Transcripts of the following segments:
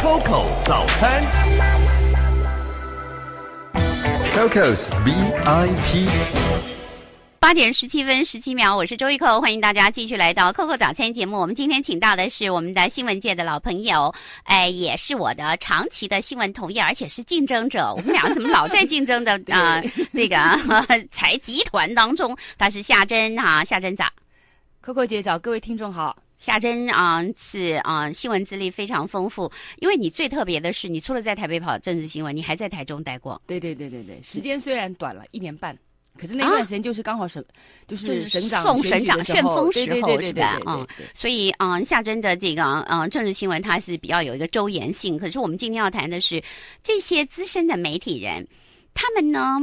Coco 早餐，Coco's VIP，八点十七分十七秒，我是周玉蔻，欢迎大家继续来到 Coco 早餐节目。我们今天请到的是我们的新闻界的老朋友，哎，也是我的长期的新闻同业，而且是竞争者。我们俩怎么老在竞争的 啊？这个 财集团当中，他是夏珍哈，夏珍早 c o c o 姐，找各位听众好。夏珍啊，是啊，新闻资历非常丰富。因为你最特别的是，你除了在台北跑政治新闻，你还在台中待过。对对对对对，时间虽然短了一年半，可是那段时间就是刚好省，就是省长长旋风时候，对对对对所以啊，夏真的这个啊，政治新闻它是比较有一个周延性。可是我们今天要谈的是这些资深的媒体人，他们呢，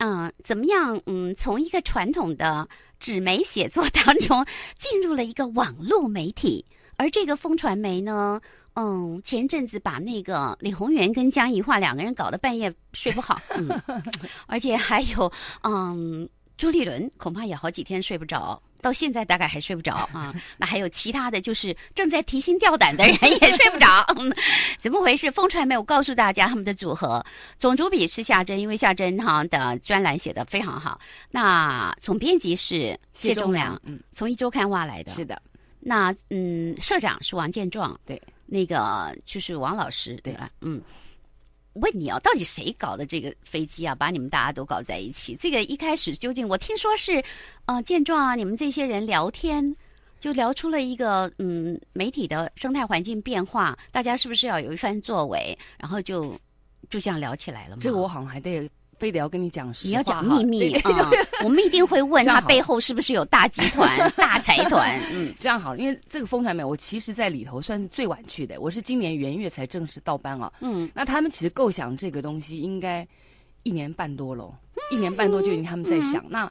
嗯，怎么样？嗯，从一个传统的。纸媒写作当中进入了一个网络媒体，而这个风传媒呢，嗯，前阵子把那个李宏源跟江宜桦两个人搞得半夜睡不好，嗯，而且还有，嗯，朱立伦恐怕也好几天睡不着。到现在大概还睡不着啊，那还有其他的就是正在提心吊胆的人也睡不着，怎么回事？凤川没有告诉大家他们的组合总主笔是夏真，因为夏真哈的专栏写的非常好。那总编辑是谢忠良，嗯，从一周刊挖来的。是的，那嗯，社长是王建壮，对，那个就是王老师，对吧？嗯。问你啊，到底谁搞的这个飞机啊？把你们大家都搞在一起。这个一开始究竟我听说是，呃，见状啊，你们这些人聊天，就聊出了一个嗯，媒体的生态环境变化，大家是不是要有一番作为？然后就就这样聊起来了。这个我好像还得。非得要跟你讲，你要讲秘密啊！我们一定会问他背后是不是有大集团、大财团？嗯，这样好，因为这个风传媒，我其实在里头算是最晚去的。我是今年元月才正式到班啊。嗯，那他们其实构想这个东西应该一年半多喽，一年半多就已经他们在想。那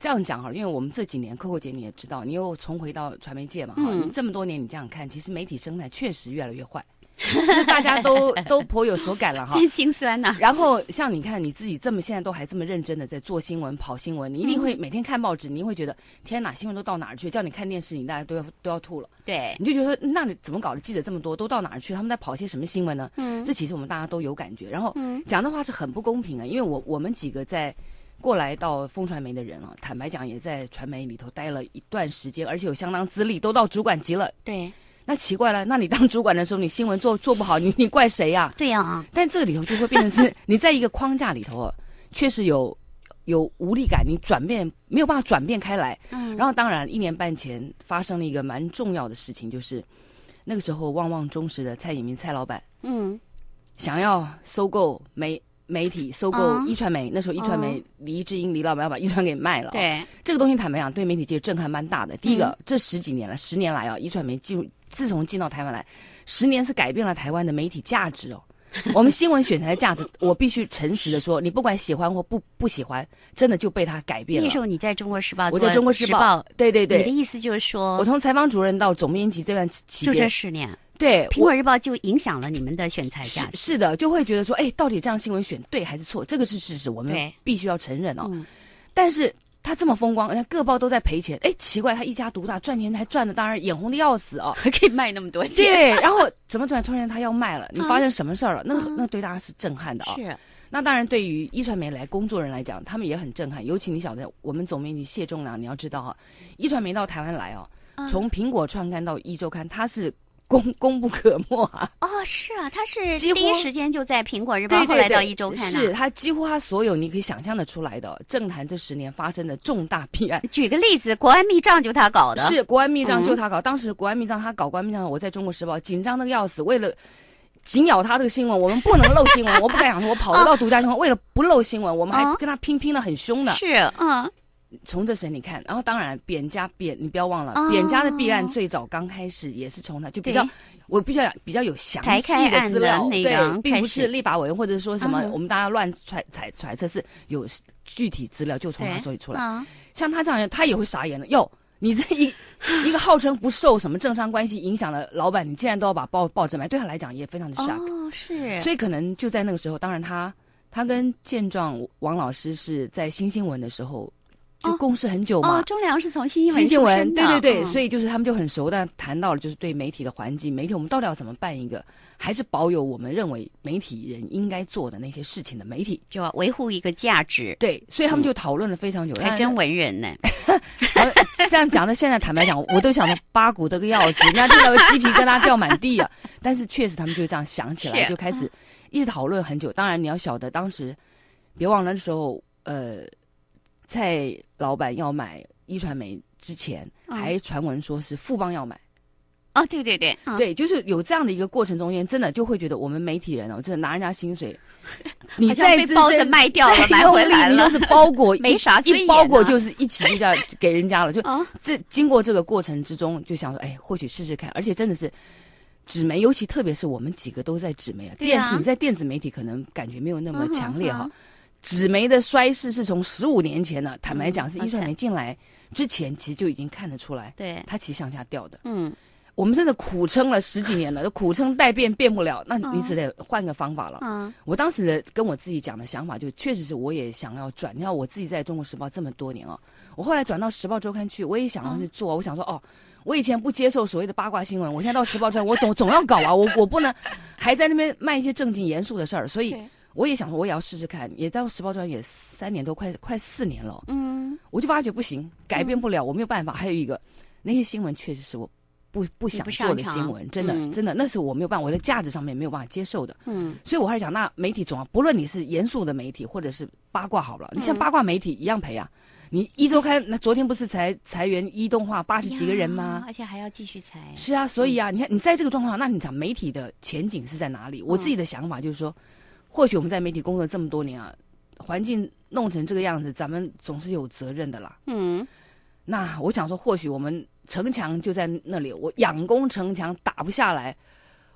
这样讲好，因为我们这几年，Coco 姐你也知道，你又重回到传媒界嘛哈。嗯，这么多年你这样看，其实媒体生态确实越来越坏。大家都都颇有所感了哈，心酸呐。然后像你看你自己这么现在都还这么认真的在做新闻跑新闻，你一定会每天看报纸，你会觉得天哪，新闻都到哪儿去？叫你看电视，你大家都要都要吐了。对，你就觉得那你怎么搞的？记者这么多，都到哪儿去？他们在跑些什么新闻呢？嗯，这其实我们大家都有感觉。然后讲的话是很不公平的，因为我我们几个在过来到风传媒的人啊，坦白讲，也在传媒里头待了一段时间，而且有相当资历，都到主管级了。对。那奇怪了，那你当主管的时候，你新闻做 做不好，你你怪谁呀？对呀。但这里头就会变成是，你在一个框架里头，确实有有无力感，你转变没有办法转变开来。嗯。然后当然，一年半前发生了一个蛮重要的事情，就是那个时候，旺旺忠实的蔡颖明蔡老板，嗯，想要收购媒媒体，收购一传媒。那时候一传媒李志英李老板要把一传给卖了。对。这个东西坦白讲，对媒体界震撼蛮大的。第一个，这十几年了，十年来啊，一传媒进入。自从进到台湾来，十年是改变了台湾的媒体价值哦。我们新闻选材的价值，我必须诚实的说，你不管喜欢或不不喜欢，真的就被他改变了。那时候你在中国时报，我在中国时报，对对对，你的意思就是说我从采访主任到总编辑这段期间，就这十年，对，苹果日报就影响了你们的选材价，是的，就会觉得说，哎，到底这样新闻选对还是错？这个是事实，我们必须要承认哦。但是。他这么风光，人家各报都在赔钱，哎，奇怪，他一家独大，赚钱还赚的，当然眼红的要死啊，还 可以卖那么多钱。对，然后怎么突然突然他要卖了？你发生什么事儿了？那那对大家是震撼的啊。是。那当然，对于壹传媒来，工作人员来讲，他们也很震撼。尤其你晓得，我们总编辑谢仲良，你要知道哈，壹传媒到台湾来哦，从苹果创刊到壹周刊，他是。功功不可没啊！哦，是啊，他是第一时间就在《苹果日报》后来到一周看是他几乎他所有你可以想象的出来的政坛这十年发生的重大弊案。举个例子，国安密账就他搞的。是国安密账就他搞。当时国安密账他搞国安密账，我在中国时报紧张的要死。为了紧咬他这个新闻，我们不能漏新闻，我不敢想，我跑不到独家新闻。为了不漏新闻，我们还跟他拼拼的很凶的。是，嗯。从这审理看，然后当然扁家扁，你不要忘了，扁家的弊案最早刚开始也是从他，就比较我比较比较有详细的资料，对，并不是立法委员或者说什么，我们大家乱揣揣揣测，是有具体资料就从他手里出来。像他这样，他也会傻眼的。哟，你这一 一个号称不受什么政商关系影响的老板，你竟然都要把报报纸卖，对他来讲也非常的 shock。是，所以可能就在那个时候，当然他他跟健壮王老师是在新新闻的时候。就共事很久嘛。哦，钟良是从新新闻新新闻，对对对，所以就是他们就很熟。但谈到了就是对媒体的环境，媒体我们到底要怎么办？一个还是保有我们认为媒体人应该做的那些事情的媒体，就要维护一个价值。对，所以他们就讨论了非常久。还真文人呢，这样讲的。现在坦白讲，我都想八股的个要死，人家听到鸡皮疙瘩掉满地啊。但是确实他们就这样想起来，就开始一直讨论很久。当然你要晓得，当时别忘了那时候，呃。在老板要买一传媒之前，还传闻说是富邦要买。哦，对对对，对，就是有这样的一个过程中间，真的就会觉得我们媒体人哦，真的拿人家薪水，你在这是卖掉，买回来了，就是包裹，没啥一包裹就是一起就给人家了，就 这经过这个过程之中，就想说，哎，或许试试看。而且真的是纸媒，尤其特别是我们几个都在纸媒，啊，电视你在电子媒体可能感觉没有那么强烈哈。纸媒的衰势是从十五年前呢，坦白讲是一传媒进来之前，其实就已经看得出来。对，它其实向下掉的。嗯，我们真的苦撑了十几年了，苦撑待变变不了，那你只得换个方法了。嗯，我当时跟我自己讲的想法，就确实是我也想要转。你看我自己在中国时报这么多年啊，我后来转到时报周刊去，我也想要去做。我想说哦，我以前不接受所谓的八卦新闻，我现在到时报出来，我总总要搞啊，我我不能还在那边卖一些正经严肃的事儿，所以。我也想说，我也要试试看，也在时报专业三年多，快快四年了。嗯，我就发觉不行，改变不了，我没有办法。还有一个，那些新闻确实是我不不想做的新闻，真的真的，那是我没有办法，我在价值上面没有办法接受的。嗯，所以我还是想，那媒体总要，不论你是严肃的媒体或者是八卦好了，你像八卦媒体一样赔啊。你一周开，那昨天不是裁裁员一动画八十几个人吗？而且还要继续裁。是啊，所以啊，你看你在这个状况，那你想媒体的前景是在哪里？我自己的想法就是说。或许我们在媒体工作这么多年啊，环境弄成这个样子，咱们总是有责任的啦。嗯，那我想说，或许我们城墙就在那里，我仰攻城墙打不下来。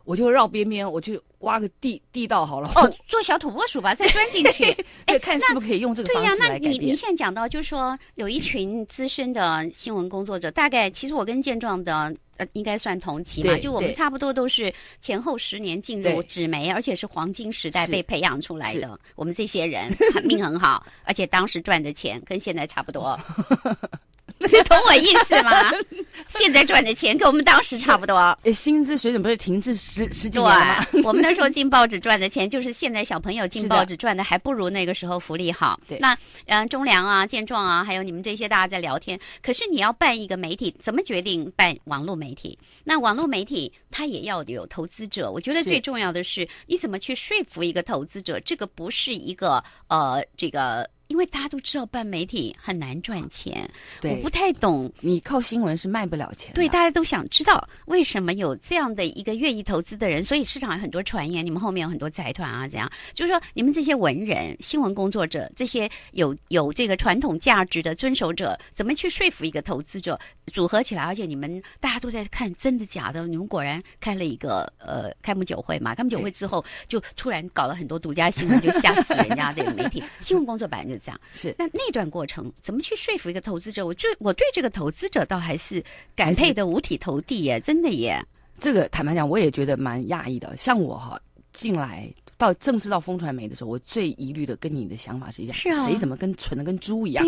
我就绕边边，我就挖个地地道好了。哦，做小土拨鼠吧，再钻进去，对，看是不是可以用这个方式来改变。对呀，那你你现在讲到，就是说有一群资深的新闻工作者，大概其实我跟健壮的呃应该算同期嘛，就我们差不多都是前后十年进入纸媒，而且是黄金时代被培养出来的，我们这些人命很好，而且当时赚的钱跟现在差不多。你懂我意思吗？现在赚的钱跟我们当时差不多。薪资水准不是停滞十十几年吗？我们那时候 进报纸赚的钱，就是现在小朋友进报纸赚的，还不如那个时候福利好。对，那嗯，忠良啊，健壮啊，还有你们这些大家在聊天。可是你要办一个媒体，怎么决定办网络媒体？那网络媒体它也要有投资者。我觉得最重要的是，你怎么去说服一个投资者？这个不是一个呃，这个。因为大家都知道，办媒体很难赚钱。我不太懂，你靠新闻是卖不了钱。对，大家都想知道为什么有这样的一个愿意投资的人，所以市场有很多传言，你们后面有很多财团啊，怎样？就是说，你们这些文人、新闻工作者，这些有有这个传统价值的遵守者，怎么去说服一个投资者组合起来？而且你们大家都在看真的假的？你们果然开了一个呃开幕酒会嘛？开幕酒会之后，就突然搞了很多独家新闻，就吓死人家这个媒体、新闻工作版就。讲是那那段过程怎么去说服一个投资者？我对我对这个投资者倒还是感佩的五体投地耶，真的耶。这个坦白讲，我也觉得蛮讶异的。像我哈进来到正式到风传媒的时候，我最疑虑的跟你的想法是一样，谁怎么跟蠢的跟猪一样？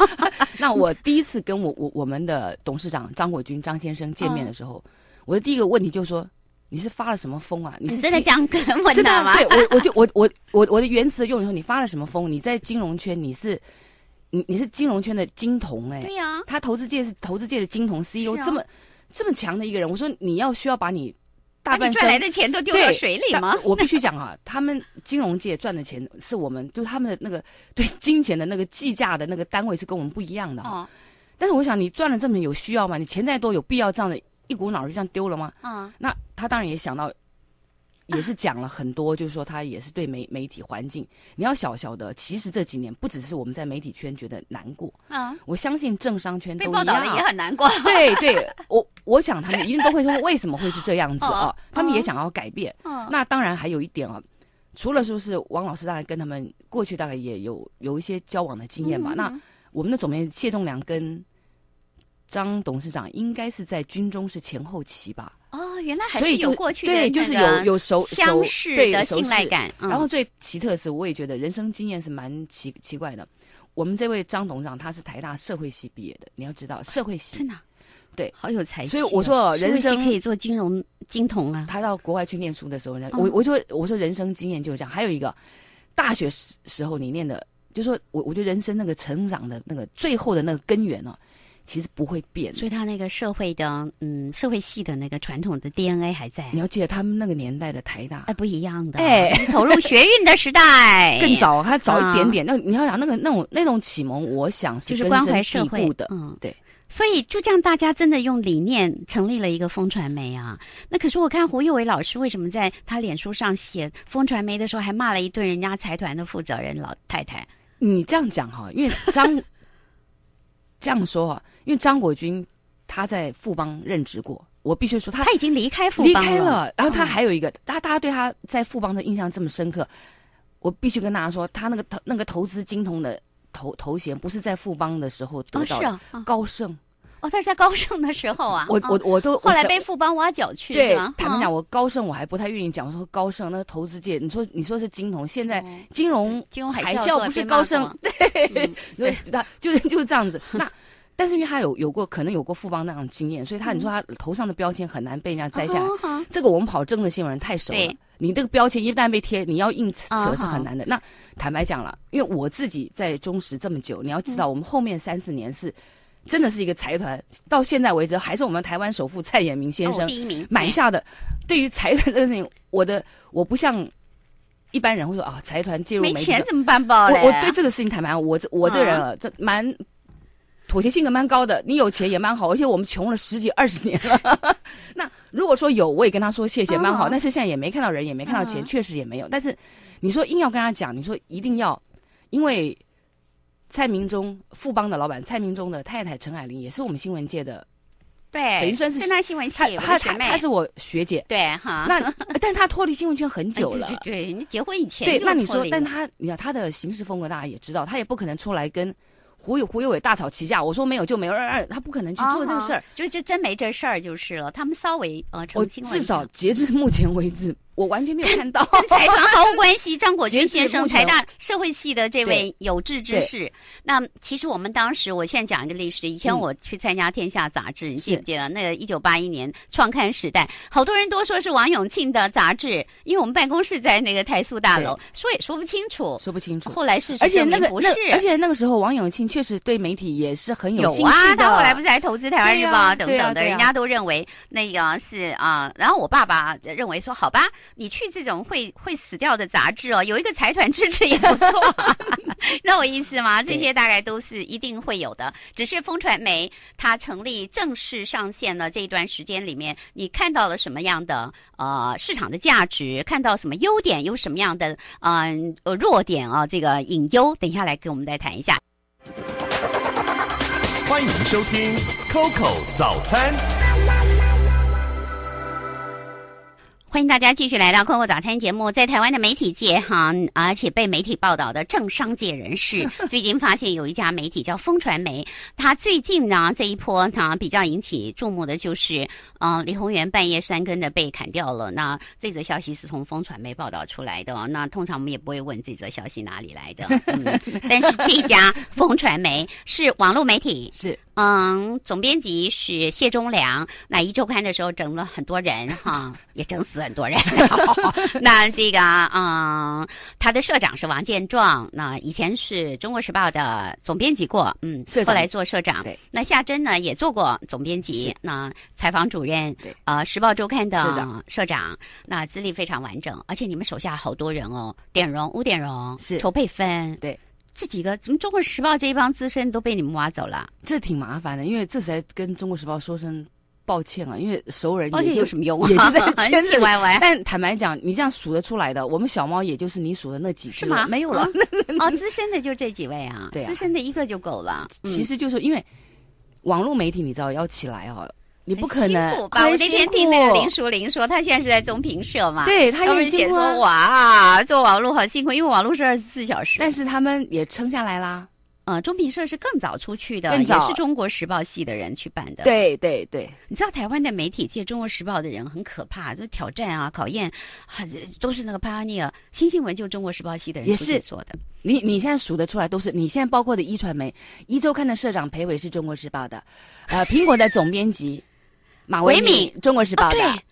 那我第一次跟我我我们的董事长张国军张先生见面的时候，我的第一个问题就是说。你是发了什么疯啊？你是真的这样跟我讲吗？对，我我就我我我我的原词用以后，你发了什么疯？你在金融圈，你是你你是金融圈的金童哎。对呀，他投资界是投资界的金童，CEO 这么这么强的一个人，我说你要需要把你大半赚来的钱都丢到水里吗？我必须讲啊，他们金融界赚的钱是我们，就他们的那个 对金钱的那个计价的那个单位是跟我们不一样的。哦。但是我想，你赚了这么有需要吗？你钱再多，有必要这样的？一股脑就这样丢了吗？啊，那他当然也想到，也是讲了很多，就是说他也是对媒媒体环境，你要小小的，其实这几年不只是我们在媒体圈觉得难过，啊，我相信政商圈都一样，也很难过。对，对我我想他们一定都会说，为什么会是这样子啊？他们也想要改变。那当然还有一点啊，除了说是王老师，大概跟他们过去大概也有有一些交往的经验吧。那我们的总编谢仲良跟。张董事长应该是在军中是前后期吧？哦，原来还是有过去的对，就是有有熟相识的信赖感。然后最奇特是，我也觉得人生经验是蛮奇奇怪的。我们这位张董事长他是台大社会系毕业的，你要知道社会系天呐，对，好有才。所以我说，人生可以做金融金童啊。他到国外去念书的时候呢，我我说我说人生经验就是这样。还有一个大学时时候你念的，就说我我觉得人生那个成长的那个最后的那个根源呢。其实不会变，所以他那个社会的，嗯，社会系的那个传统的 DNA 还在。你要记得他们那个年代的台大，不一样的，哎，投入学运的时代更早，还 早一点点。那你要想那个那种那种启蒙，我想是就是关怀社会的，嗯，对。所以就这样，大家真的用理念成立了一个风传媒啊。那可是我看胡玉伟老师为什么在他脸书上写风传媒的时候，还骂了一顿人家财团的负责人老太太？你这样讲哈，因为张。这样说啊，因为张国军他在富邦任职过，我必须说他他已经离开富邦了。然后他还有一个，大大家对他在富邦的印象这么深刻，我必须跟大家说，他那个投那个投资金童的头头衔，不是在富邦的时候得到的，高盛。哦，他在高盛的时候啊，我我我都后来被富邦挖角去，对他们讲我高盛我还不太愿意讲，我说高盛那投资界，你说你说是金童，现在金融金融海啸不是高盛，对，那就是就是这样子。那但是因为他有有过可能有过富邦那样的经验，所以他你说他头上的标签很难被人家摘下来。这个我们跑政治新闻人太熟了，你这个标签一旦被贴，你要硬扯是很难的。那坦白讲了，因为我自己在中实这么久，你要知道我们后面三四年是。真的是一个财团，到现在为止还是我们台湾首富蔡衍明先生买下的。对于财团的事情，我的我不像一般人会说啊，财团介入没钱怎么办？我我对这个事情坦白，我这我这人啊，这蛮妥协性格蛮高的。你有钱也蛮好，而且我们穷了十几二十年了。那如果说有，我也跟他说谢谢蛮好，但是现在也没看到人，也没看到钱，确实也没有。但是你说硬要跟他讲，你说一定要，因为。蔡明忠富邦的老板，蔡明忠的太太陈海玲也是我们新闻界的，对，等于算是新浪新闻系的她她她是我学姐，对哈。那但她脱离新闻圈很久了。对你结婚以前。对，那你说，但她你看她的行事风格，大家也知道，她也不可能出来跟胡有胡有伟大吵起架。我说没有就没有，二二，她不可能去做这个事儿，就就真没这事儿就是了。他们稍微呃澄清，至少截至目前为止。我完全没有看到，跟采访 毫无关系。张果君先生，财大社会系的这位有志之士。那其实我们当时，我现在讲一个历史。以前我去参加《天下杂志》，你记不记得？那个一九八一年创刊时代，好多人都说是王永庆的杂志，因为我们办公室在那个台塑大楼，说也说不清楚。说不清楚。后来是谁？而且那个不是。而且那个时候，王永庆确实对媒体也是很有兴趣的。有啊，他后来不是还投资《台湾日报》等等的，人家都认为那个是啊。然后我爸爸认为说，好吧。你去这种会会死掉的杂志哦，有一个财团支持也不错，知 道我意思吗？这些大概都是一定会有的。只是风传媒它成立正式上线了这一段时间里面，你看到了什么样的呃市场的价值？看到什么优点？有什么样的嗯呃弱点啊？这个隐忧，等一下来跟我们再谈一下。欢迎收听 Coco 早餐。欢迎大家继续来到《困空早餐》节目。在台湾的媒体界，哈，而且被媒体报道的政商界人士，最近发现有一家媒体叫“风传媒”。它最近呢，这一波呢，比较引起注目的就是，嗯，李宏源半夜三更的被砍掉了。那这则消息是从“风传媒”报道出来的。那通常我们也不会问这则消息哪里来的。但是这家“风传媒”是网络媒体，是嗯，总编辑是谢忠良。那一周刊的时候整了很多人，哈，也整死。很多人，那这个嗯，他的社长是王建壮，那以前是中国时报的总编辑过，嗯，后来做社长。对，那夏真呢也做过总编辑，那采访主任，对，呃，时报周刊的社长，那资历非常完整，而且你们手下好多人哦，点融、吴点融、是筹备分，对，这几个怎么中国时报这一帮资深都被你们挖走了？这挺麻烦的，因为这才跟中国时报说声。抱歉啊，因为熟人，抱歉有什么用啊？圈里歪歪。但坦白讲，你这样数得出来的，我们小猫也就是你数的那几只嘛，没有了。哦，资深的就这几位啊，对资深的一个就够了。其实就是因为网络媒体，你知道要起来哦，你不可能。辛苦吧，我那个林淑玲说，她现在是在中评社嘛，对她也写苦。哇，做网络好辛苦，因为网络是二十四小时，但是他们也撑下来啦。呃，中评社是更早出去的，也是中国时报系的人去办的。对对对，你知道台湾的媒体界，中国时报的人很可怕，就挑战啊、考验，很都是那个 n e e 尔，新新闻就中国时报系的人做的。你你现在数得出来，都是你现在包括的一传媒、一周刊的社长裴伟是中国时报的，呃，苹果的总编辑马维敏中国时报的。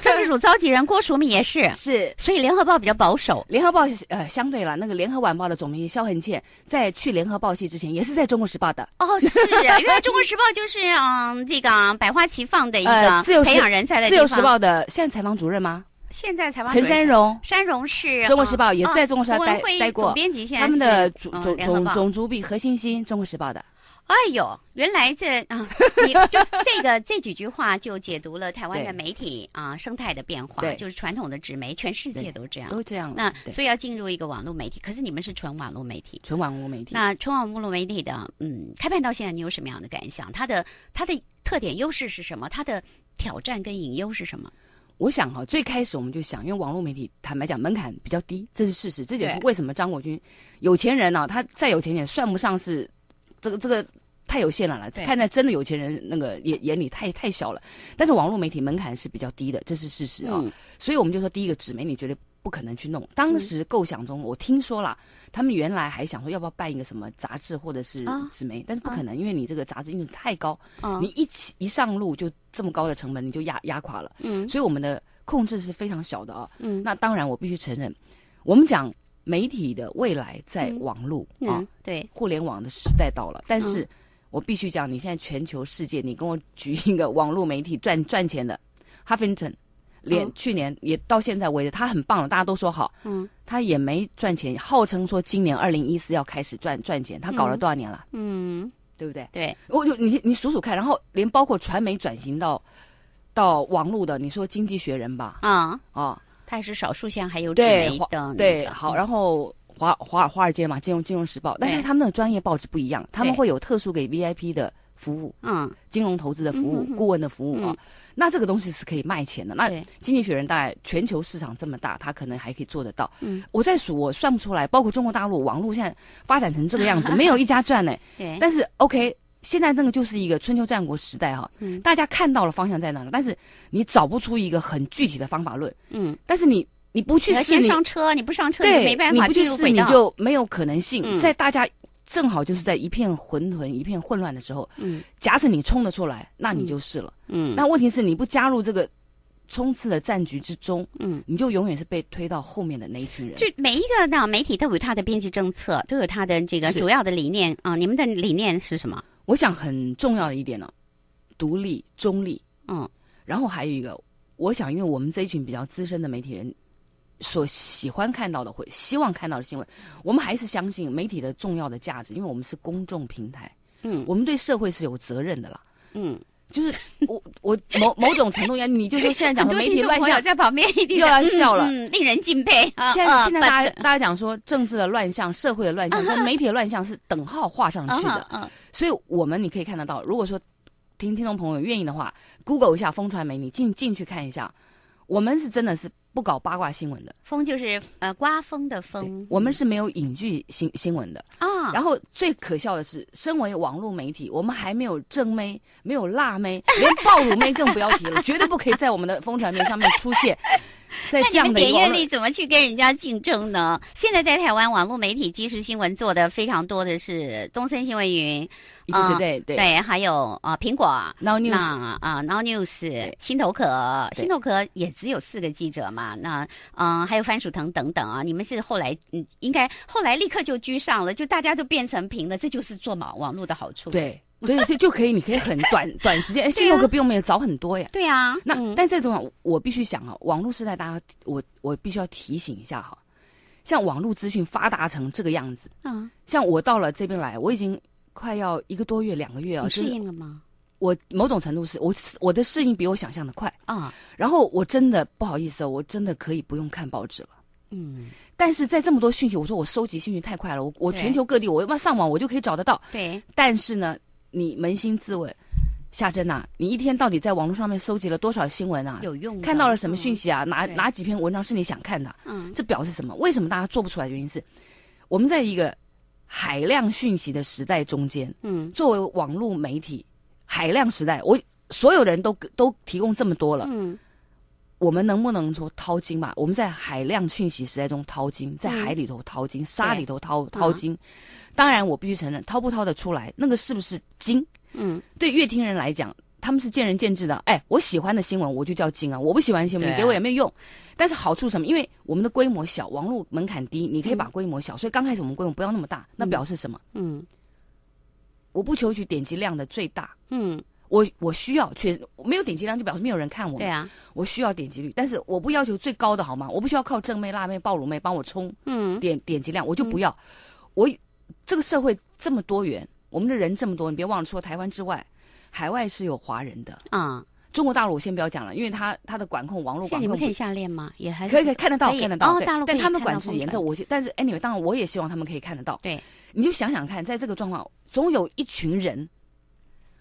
政治主召集人郭署名也是是，所以联合报比较保守。联合报呃，相对了那个联合晚报的总编辑肖恒倩，在去联合报系之前也是在中国时报的。哦，是啊，原 来中国时报就是嗯这个百花齐放的一个培养人才的自由时报的现在采访主任吗？现在采访陈山荣。山荣是。中国时报也在中国时报待过。总编辑现在他们的总总总总主笔何欣欣，中国时报的。哎呦，原来这啊，你就这个这几句话就解读了台湾的媒体啊生态的变化，就是传统的纸媒，全世界都这样，都这样。那所以要进入一个网络媒体，可是你们是纯网络媒体，纯网络媒体。那纯网络媒体的，嗯，开办到现在，你有什么样的感想？它的它的特点优势是什么？它的挑战跟隐忧是什么？我想哈，最开始我们就想，因为网络媒体，坦白讲门槛比较低，这是事实。这也是为什么张国军有钱人呢，他再有钱也算不上是。这个这个太有限了了，看在真的有钱人那个眼眼里太太小了。但是网络媒体门槛是比较低的，这是事实啊。所以我们就说，第一个纸媒你绝对不可能去弄。当时构想中，我听说了，他们原来还想说，要不要办一个什么杂志或者是纸媒？但是不可能，因为你这个杂志印的太高，你一起一上路就这么高的成本，你就压压垮了。嗯，所以我们的控制是非常小的啊。嗯，那当然我必须承认，我们讲。媒体的未来在网络啊，对，互联网的时代到了。但是，我必须讲，你现在全球世界，你跟我举一个网络媒体赚赚钱的，哈芬顿，连去年也到现在为止，他很棒了，大家都说好。嗯，他也没赚钱，号称说今年二零一四要开始赚赚钱，他搞了多少年了？嗯，对不对？对，我就你你数数看，然后连包括传媒转型到到网络的，你说《经济学人》吧？啊啊。它也是少数项还有纸媒的，对，好，然后华华尔街华尔街嘛，金融金融时报，但是他们的专业报纸不一样，他们会有特殊给 VIP 的服务，嗯，金融投资的服务、顾问的服务啊，那这个东西是可以卖钱的。那经济学人，大概全球市场这么大，他可能还可以做得到。嗯，我在数，我算不出来，包括中国大陆网络现在发展成这个样子，没有一家赚呢。对，但是 OK。现在那个就是一个春秋战国时代哈，大家看到了方向在哪了，但是你找不出一个很具体的方法论。嗯，但是你你不去试你先上车，你不上车对，你不去试你就没有可能性。在大家正好就是在一片混沌、一片混乱的时候，嗯，假使你冲得出来，那你就是了。嗯，那问题是你不加入这个冲刺的战局之中，嗯，你就永远是被推到后面的那一群人。就每一个那媒体都有他的编辑政策，都有他的这个主要的理念啊。你们的理念是什么？我想很重要的一点呢，独立中立，嗯，然后还有一个，我想，因为我们这一群比较资深的媒体人，所喜欢看到的，会希望看到的新闻，我们还是相信媒体的重要的价值，因为我们是公众平台，嗯，我们对社会是有责任的啦，嗯，就是我我某某种程度上，你就说现在讲媒体，乱象，在旁边一定要笑了，嗯，令人敬佩啊！现在现在大家大家讲说政治的乱象，社会的乱象，跟媒体的乱象是等号画上去的，嗯。所以，我们你可以看得到，如果说听听众朋友愿意的话，Google 一下“风传媒”，你进进去看一下，我们是真的是不搞八卦新闻的。风就是呃，刮风的风。我们是没有影剧新新闻的啊。然后最可笑的是，身为网络媒体，我们还没有正妹，没有辣妹，连爆乳妹更不要提了，绝对不可以在我们的“风传媒”上面出现。那你的点阅率怎么去跟人家竞争呢？现在在台湾网络媒体即时新闻做的非常多的是东森新闻云。就对对对，还有啊，苹果、新浪啊，Now News、新头壳、新头壳也只有四个记者嘛。那嗯，还有番薯藤等等啊，你们是后来嗯，应该后来立刻就居上了，就大家都变成平了。这就是做网网络的好处，对，所以就就可以，你可以很短 短时间。新头壳比我们也早很多呀。对呀。那但这种我必须想啊，网络时代，大家我我必须要提醒一下哈，像网络资讯发达成这个样子，嗯，像我到了这边来，我已经。快要一个多月、两个月啊！适应了吗？我某种程度是，我我的适应比我想象的快啊。然后我真的不好意思，我真的可以不用看报纸了。嗯，但是在这么多讯息，我说我收集讯息太快了。我我全球各地，我要上网，我就可以找得到。对。但是呢，你扪心自问，夏珍呐，你一天到底在网络上面收集了多少新闻啊？有用。看到了什么讯息啊？哪哪几篇文章是你想看的？嗯。这表示什么？为什么大家做不出来？原因是我们在一个。海量讯息的时代中间，嗯，作为网络媒体，海量时代，我所有的人都都提供这么多了，嗯，我们能不能说淘金吧？我们在海量讯息时代中淘金，在海里头淘金，沙里头淘淘金。当然，我必须承认，淘不淘得出来，那个是不是金？嗯，对乐听人来讲。他们是见仁见智的，哎，我喜欢的新闻我就叫精啊，我不喜欢新闻你给我也没用。但是好处什么？因为我们的规模小，网络门槛低，你可以把规模小，所以刚开始我们规模不要那么大，那表示什么？嗯，我不求取点击量的最大，嗯，我我需要全没有点击量就表示没有人看我，对啊，我需要点击率，但是我不要求最高的好吗？我不需要靠正妹、辣妹、爆乳妹帮我冲，嗯，点点击量我就不要。我这个社会这么多元，我们的人这么多，你别忘了除了台湾之外。海外是有华人的啊，中国大陆我先不要讲了，因为他他的管控网络管控，你们可以下链吗？也还是可以看得到看得到，大陆但他们管制严格，我我但是 anyway，当然我也希望他们可以看得到。对，你就想想看，在这个状况，总有一群人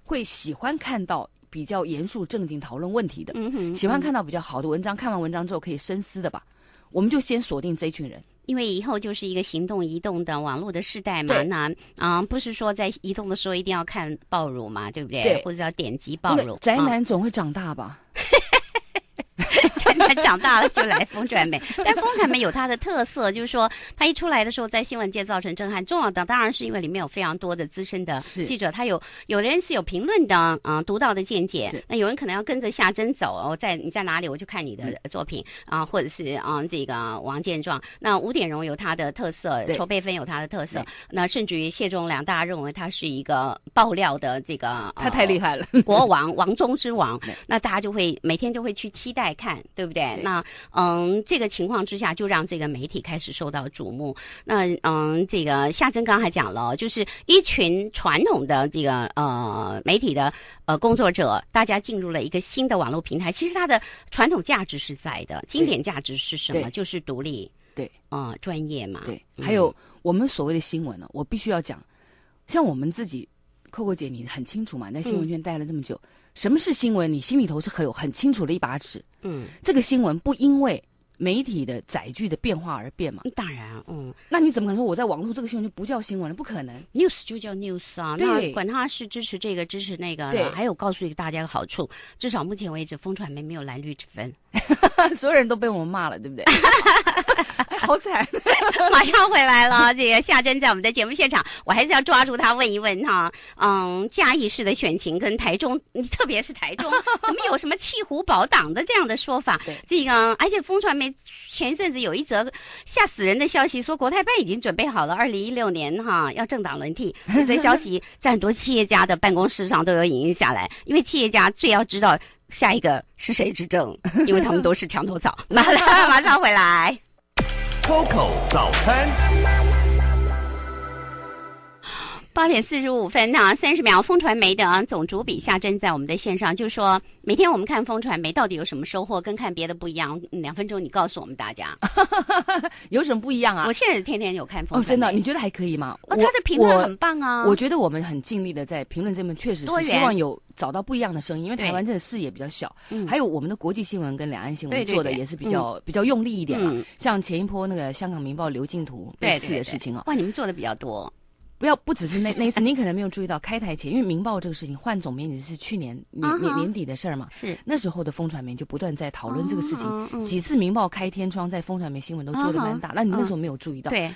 会喜欢看到比较严肃正经讨论问题的，嗯喜欢看到比较好的文章，看完文章之后可以深思的吧。我们就先锁定这一群人。因为以后就是一个行动移动的网络的时代嘛，那啊，不是说在移动的时候一定要看爆乳嘛，对不对？或者要点击爆乳。宅男总会长大吧。他长大了就来《风传媒》，但《风传媒》有它的特色，就是说，它一出来的时候在新闻界造成震撼。重要的当然是因为里面有非常多的资深的记者，他有有的人是有评论的，嗯，独到的见解。那有人可能要跟着夏真走，哦，在你在哪里，我就看你的作品啊，或者是嗯这个王建壮。那吴典荣有他的特色，筹备分有他的特色。那甚至于谢忠良，大家认为他是一个爆料的这个，他太厉害了，国王王中之王。那大家就会每天就会去期待看。对不对？那嗯，这个情况之下就让这个媒体开始受到瞩目。那嗯，这个夏真刚还讲了，就是一群传统的这个呃媒体的呃工作者，大家进入了一个新的网络平台。其实它的传统价值是在的，经典价值是什么？就是独立，对，嗯，专业嘛。对，还有我们所谓的新闻呢，我必须要讲，像我们自己。扣扣姐，你很清楚嘛？在新闻圈待了这么久，什么是新闻？你心里头是很有很清楚的一把尺。嗯，这个新闻不因为。媒体的载具的变化而变嘛？当然，嗯，那你怎么可能我在网络这个新闻就不叫新闻了？不可能，news 就叫 news 啊。那管他是支持这个支持那个，还有告诉大家个好处，至少目前为止，风传媒没有蓝绿之分，所有人都被我们骂了，对不对？好惨，马上回来了。这个夏真在我们的节目现场，我还是要抓住他问一问哈，嗯，嘉义市的选情跟台中，特别是台中，怎么有什么弃湖保党的这样的说法？这个，而且风传媒。前阵子有一则吓死人的消息，说国台办已经准备好了二零一六年哈要政党轮替，这消息在很多企业家的办公室上都有影印下来，因为企业家最要知道下一个是谁执政，因为他们都是墙头草。马上，马上回来。Coco 早餐。八点四十五分，那三十秒，风传媒的总主笔夏珍在我们的线上，就说每天我们看风传媒到底有什么收获，跟看别的不一样。两分钟，你告诉我们大家 有什么不一样啊？我现在天天有看风，真的，你觉得还可以吗？哦，他的评论很棒啊。我觉得我们很尽力的在评论这边，确实是希望有找到不一样的声音，因为台湾真的视野比较小。嗯，还有我们的国际新闻跟两岸新闻做的也是比较比较用力一点啊。像前一波那个香港《明报》刘静图对被刺的事情啊，哇，你们做的比较多。不要不只是那 那次，你可能没有注意到开台前，因为《明报》这个事情换总编辑是去年年年年底的事儿嘛。是那时候的风传媒就不断在讨论这个事情，几次《明报》开天窗，在风传媒新闻都做的蛮大。那你那时候没有注意到？对。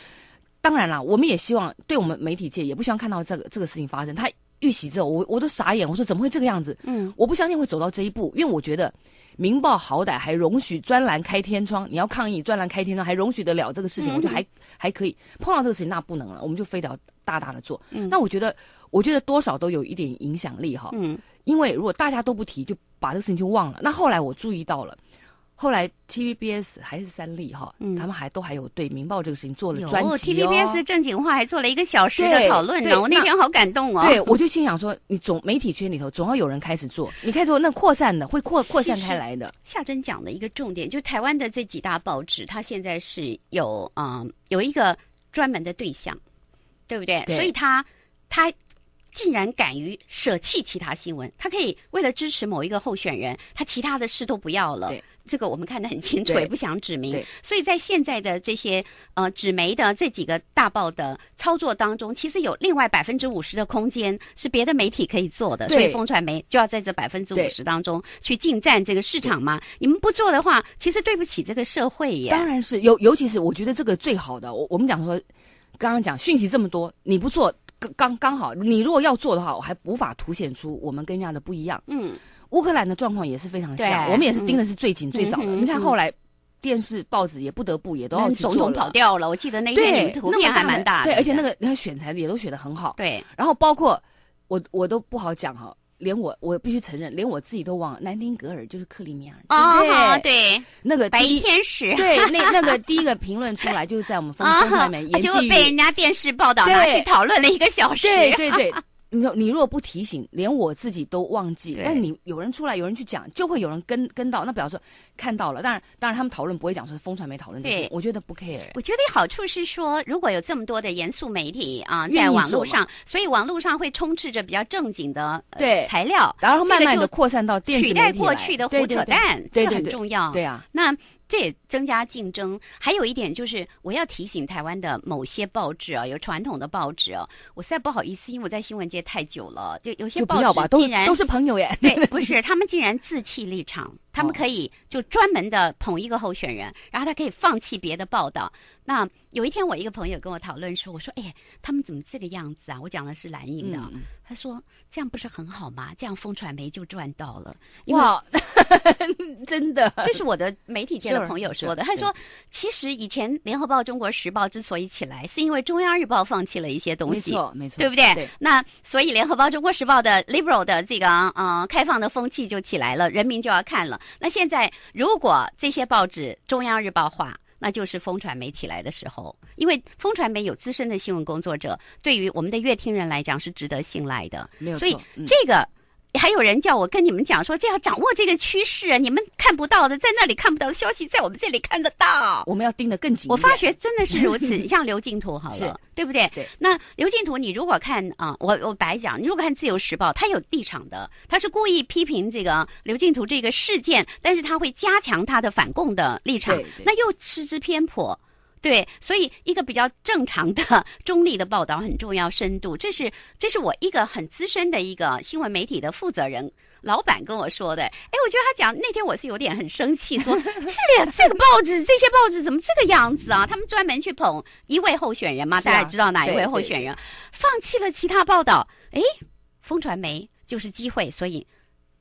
当然啦，我们也希望对我们媒体界也不希望看到这个这个事情发生。他遇袭之后，我我都傻眼，我说怎么会这个样子？嗯，我不相信会走到这一步，因为我觉得《明报》好歹还容许专栏开天窗，你要抗议专栏开天窗，还容许得了这个事情？我觉得还还可以。碰到这个事情，那不能了，我们就非得。要大大的做，那我觉得，我觉得多少都有一点影响力哈。嗯，因为如果大家都不提，就把这个事情就忘了。那后来我注意到了，后来 TVBS 还是三立哈，他们还都还有对《明报》这个事情做了专题哦。TVBS 正经话还做了一个小时的讨论呢，我那天好感动哦。对，我就心想说，你总媒体圈里头总要有人开始做，你开始做那扩散的会扩扩散开来的。夏珍讲的一个重点，就台湾的这几大报纸，它现在是有啊有一个专门的对象。对不对？所以他他竟然敢于舍弃其他新闻，他可以为了支持某一个候选人，他其他的事都不要了。这个我们看得很清楚，也不想指明。所以在现在的这些呃纸媒的这几个大报的操作当中，其实有另外百分之五十的空间是别的媒体可以做的，所以风传媒就要在这百分之五十当中去进占这个市场嘛。你们不做的话，其实对不起这个社会耶。当然是尤尤其是我觉得这个最好的，我我们讲说。刚刚讲讯息这么多，你不做，刚刚好。你如果要做的话，我还无法凸显出我们跟人家的不一样。嗯，乌克兰的状况也是非常小，我们也是盯的是最紧、最早。的。你看后来电视、报纸也不得不也都要。总统跑掉了，我记得那天图片还蛮大。对，而且那个你看选材也都选的很好。对，然后包括我，我都不好讲哈。连我，我必须承认，连我自己都忘，南丁格尔就是克里米亚，对对？那个白衣天使，对，那那个第一个评论出来，就是在我们 房间外面，也就被人家电视报道拿去讨论了一个小时。对对对。你说你如果不提醒，连我自己都忘记。但你有人出来，有人去讲，就会有人跟跟到。那比方说看到了，当然当然他们讨论不会讲说，风传媒讨论这些。我觉得不 care。我觉得好处是说，如果有这么多的严肃媒体啊，在网络上，所以网络上会充斥着比较正经的对材料，然后慢慢的扩散到电子媒体取代过去的胡扯蛋，这个很重要。对啊，那。这也增加竞争，还有一点就是，我要提醒台湾的某些报纸啊，有传统的报纸啊，我实在不好意思，因为我在新闻界太久了，就有些报纸竟然都是朋友耶，对，不是他们竟然自弃立场。他们可以就专门的捧一个候选人，然后他可以放弃别的报道。那有一天，我一个朋友跟我讨论说：“我说，哎，他们怎么这个样子啊？”我讲的是蓝营的，他说：“这样不是很好吗？这样风传媒就赚到了。”哇，真的，这是我的媒体界的朋友说的。他说：“其实以前《联合报》《中国时报》之所以起来，是因为《中央日报》放弃了一些东西，没错，没错，对不对？那所以，《联合报》《中国时报》的 liberal 的这个嗯开放的风气就起来了，人民就要看了。”那现在，如果这些报纸《中央日报》化，那就是风传媒起来的时候，因为风传媒有资深的新闻工作者，对于我们的乐听人来讲是值得信赖的，所以这个。还有人叫我跟你们讲说，这要掌握这个趋势，你们看不到的，在那里看不到的消息，在我们这里看得到。我们要盯得更紧。我发觉真的是如此。你像刘静图，好了，对不对？对。那刘静图，你如果看啊，我我白讲，你如果看《自由时报》，他有立场的，他是故意批评这个刘静图这个事件，但是他会加强他的反共的立场，那又失之偏颇。对，所以一个比较正常的 中立的报道很重要，深度。这是这是我一个很资深的一个新闻媒体的负责人老板跟我说的。哎，我觉得他讲那天我是有点很生气，说 这里这个报纸，这些报纸怎么这个样子啊？他们专门去捧一位候选人嘛？大家知道哪一位候选人？放弃了其他报道。哎，风传媒就是机会，所以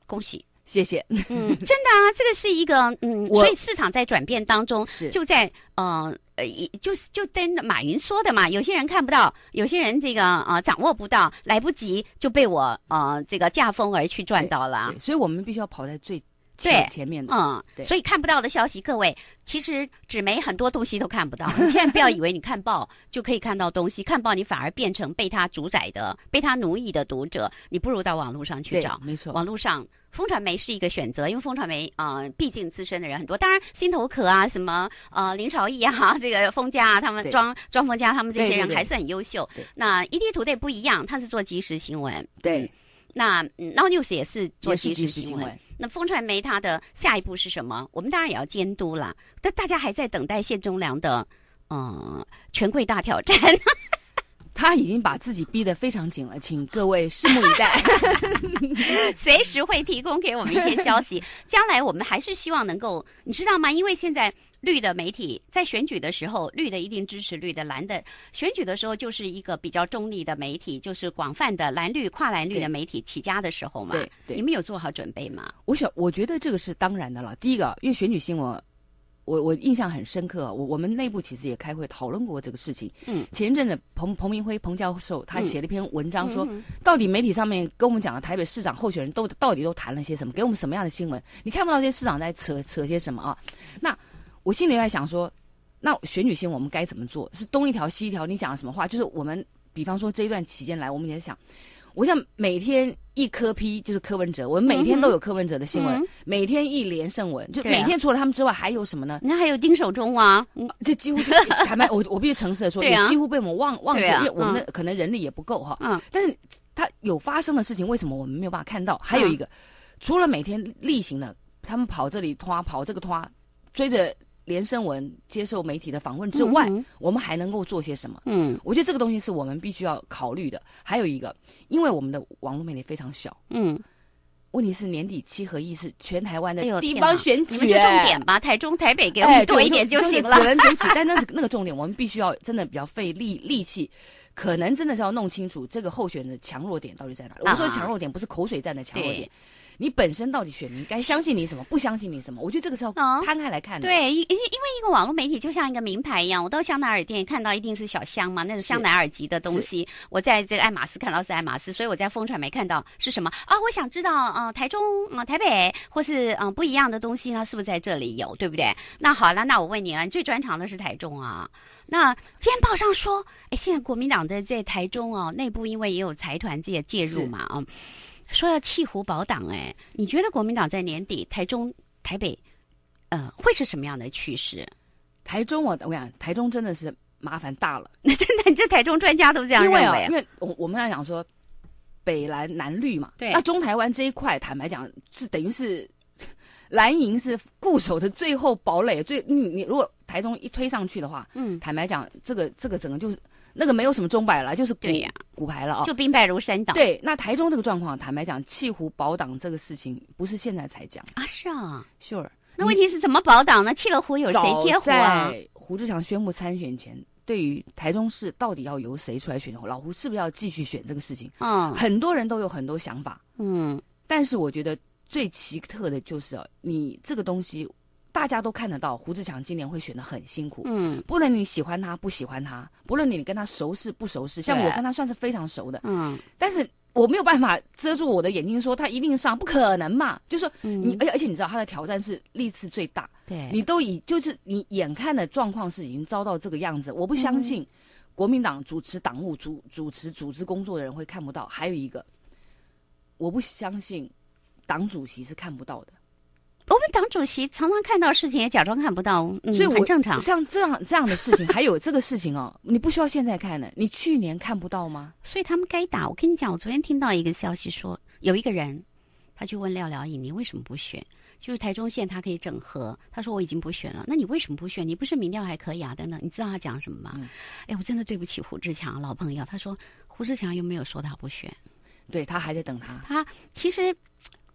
恭喜，谢谢。嗯，真的啊，这个是一个嗯，所以市场在转变当中，就在呃。呃，一就是就跟马云说的嘛，有些人看不到，有些人这个呃掌握不到，来不及就被我呃这个驾风而去赚到了，所以我们必须要跑在最。对，前面的，嗯，对，所以看不到的消息，各位其实纸媒很多东西都看不到，千万不要以为你看报就可以看到东西，看报你反而变成被他主宰的、被他奴役的读者，你不如到网络上去找，没错。网络上风传媒是一个选择，因为风传媒啊，毕竟资深的人很多，当然心头壳啊，什么呃林朝义啊，这个风家啊，他们庄庄风家他们这些人还是很优秀。那 ETtoday 不一样，他是做即时新闻，对。那 Now News 也是做即时新闻。那风传媒他的下一步是什么？我们当然也要监督啦。但大家还在等待谢忠良的，嗯，权贵大挑战。他已经把自己逼得非常紧了，请各位拭目以待。随时会提供给我们一些消息。将来我们还是希望能够，你知道吗？因为现在。绿的媒体在选举的时候，绿的一定支持绿的，蓝的选举的时候就是一个比较中立的媒体，就是广泛的蓝绿跨蓝绿的媒体起家的时候嘛。对对，你们有做好准备吗？我想，我觉得这个是当然的了。第一个，因为选举新闻，我我印象很深刻。我我们内部其实也开会讨论过这个事情。嗯，前一阵子彭彭明辉彭教授他写了一篇文章，说到底媒体上面跟我们讲的台北市长候选人都到底都谈了些什么，给我们什么样的新闻？你看不到这些市长在扯扯些什么啊？那。我心里在想说，那选举性我们该怎么做？是东一条西一条？你讲了什么话？就是我们，比方说这一段期间来，我们也在想，我想每天一磕批就是柯文哲，我们每天都有柯文哲的新闻，每天一连胜文，就每天除了他们之外还有什么呢？那还有丁守中啊，这几乎就 坦白，我我必须诚实的说，对几乎被我们忘忘记了，因为我们的、可能人力也不够哈。嗯，但是他有发生的事情，为什么我们没有办法看到？还有一个，除了每天例行的，他们跑这里拖，跑这个拖，追着。连胜文接受媒体的访问之外，我们还能够做些什么？嗯，我觉得这个东西是我们必须要考虑的。还有一个，因为我们的网络媒体非常小。嗯，问题是年底七合一是全台湾的地方选举，我们就重点吧，台中、台北给我们多一点就行了。只能争取，但那那个重点，我们必须要真的比较费力力气，可能真的是要弄清楚这个候选人的强弱点到底在哪。我说强弱点不是口水战的强弱点。你本身到底选民该相信你什么？不相信你什么？我觉得这个时候摊开来看对，因因为一个网络媒体就像一个名牌一样，我到香奈儿店看到一定是小香嘛，那是香奈儿级的东西。我在这个爱马仕看到是爱马仕，所以我在疯传没看到是什么啊？我想知道啊，台中啊，台北或是嗯不一样的东西呢，是不是在这里有，对不对？那好了，那我问你啊，你最专长的是台中啊？那《天报》上说，哎，现在国民党的在台中哦，内部因为也有财团这些介入嘛，啊。说要弃湖保党哎，你觉得国民党在年底台中、台北，呃，会是什么样的趋势？台中我我想台中真的是麻烦大了。那真的，你这台中专家都这样认为？因为，因为我我们要讲说北蓝南绿嘛。对。那中台湾这一块，坦白讲是等于是 蓝营是固守的最后堡垒。最你你如果台中一推上去的话，嗯，坦白讲这个这个整个就。是。那个没有什么钟摆了，就是对、呀，骨牌了啊，就兵败如山倒。对，那台中这个状况，坦白讲，弃湖保党这个事情不是现在才讲啊。是啊，秀儿。那问题是怎么保党呢？弃了湖有谁接湖啊？在胡志强宣布参选前，对于台中市到底要由谁出来选，老胡是不是要继续选这个事情？嗯，很多人都有很多想法。嗯，但是我觉得最奇特的就是啊，你这个东西。大家都看得到，胡志强今年会选的很辛苦。嗯，不论你喜欢他不喜欢他，不论你跟他熟识不熟识，像我跟他算是非常熟的。嗯，但是我没有办法遮住我的眼睛，说他一定上，不可能嘛？就是说，你而且而且你知道他的挑战是历次最大。对，你都已就是你眼看的状况是已经遭到这个样子，我不相信国民党主持党务主主持组织工作的人会看不到。还有一个，我不相信党主席是看不到的。我们党主席常常看到事情也假装看不到，所以很正常。像这样这样的事情，还有这个事情哦，你不需要现在看的，你去年看不到吗？所以他们该打。我跟你讲，我昨天听到一个消息，说有一个人，他去问廖廖颖，你为什么不选？就是台中线，他可以整合。他说我已经不选了。那你为什么不选？你不是民调还可以啊？等等，你知道他讲什么吗？哎，我真的对不起胡志强老朋友。他说胡志强有没有说他不选？对他还在等他。他其实。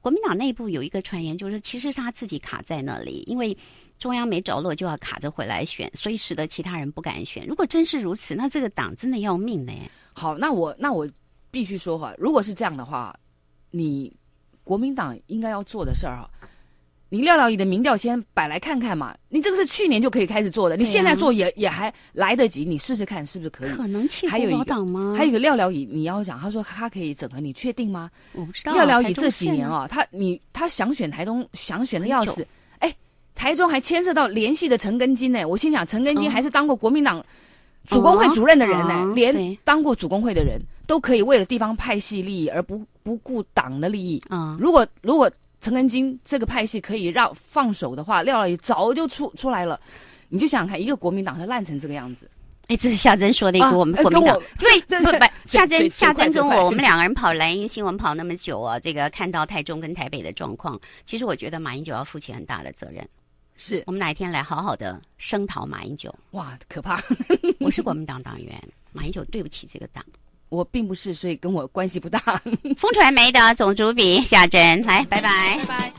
国民党内部有一个传言，就是其实他自己卡在那里，因为中央没着落，就要卡着回来选，所以使得其他人不敢选。如果真是如此，那这个党真的要命呢。好，那我那我必须说哈，如果是这样的话，你国民党应该要做的事儿啊。你廖廖你的民调先摆来看看嘛？你这个是去年就可以开始做的，你现在做也也还来得及，你试试看是不是可以？可能去国民党吗？还有一个廖廖乙，你要讲，他说他可以整合，你确定吗？我不知道。廖廖乙这几年哦，他你他想选台东，想选的要死。哎，台中还牵涉到联系的陈根金呢。我心想，陈根金还是当过国民党主工会主任的人呢，连当过主工会的人都可以为了地方派系利益而不不顾党的利益啊！如果如果。陈根金这个派系可以让放手的话，廖老爷早就出出来了。你就想想看，一个国民党会烂成这个样子？哎，这是夏真说的。我们国民党，因为 夏真夏真跟我，我们两个人跑莱茵新闻跑那么久啊，这个看到台中跟台北的状况，其实我觉得马英九要负起很大的责任。是，我们哪一天来好好的声讨马英九？哇，可怕！我是国民党党员，马英九对不起这个党。我并不是，所以跟我关系不大。风传媒的总主笔夏真，来，拜拜。